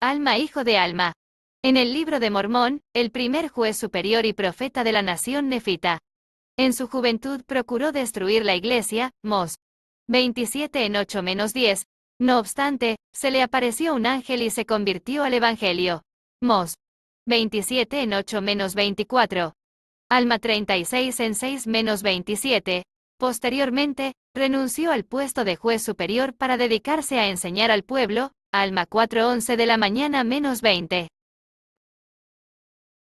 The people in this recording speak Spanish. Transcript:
Alma hijo de Alma. En el libro de Mormón, el primer juez superior y profeta de la nación nefita. En su juventud procuró destruir la iglesia, Mos. 27 en 8 10. No obstante, se le apareció un ángel y se convirtió al Evangelio. Mos. 27 en 8 24. Alma 36 en 6 27. Posteriormente, renunció al puesto de juez superior para dedicarse a enseñar al pueblo, Alma 4.11 de la mañana menos 20.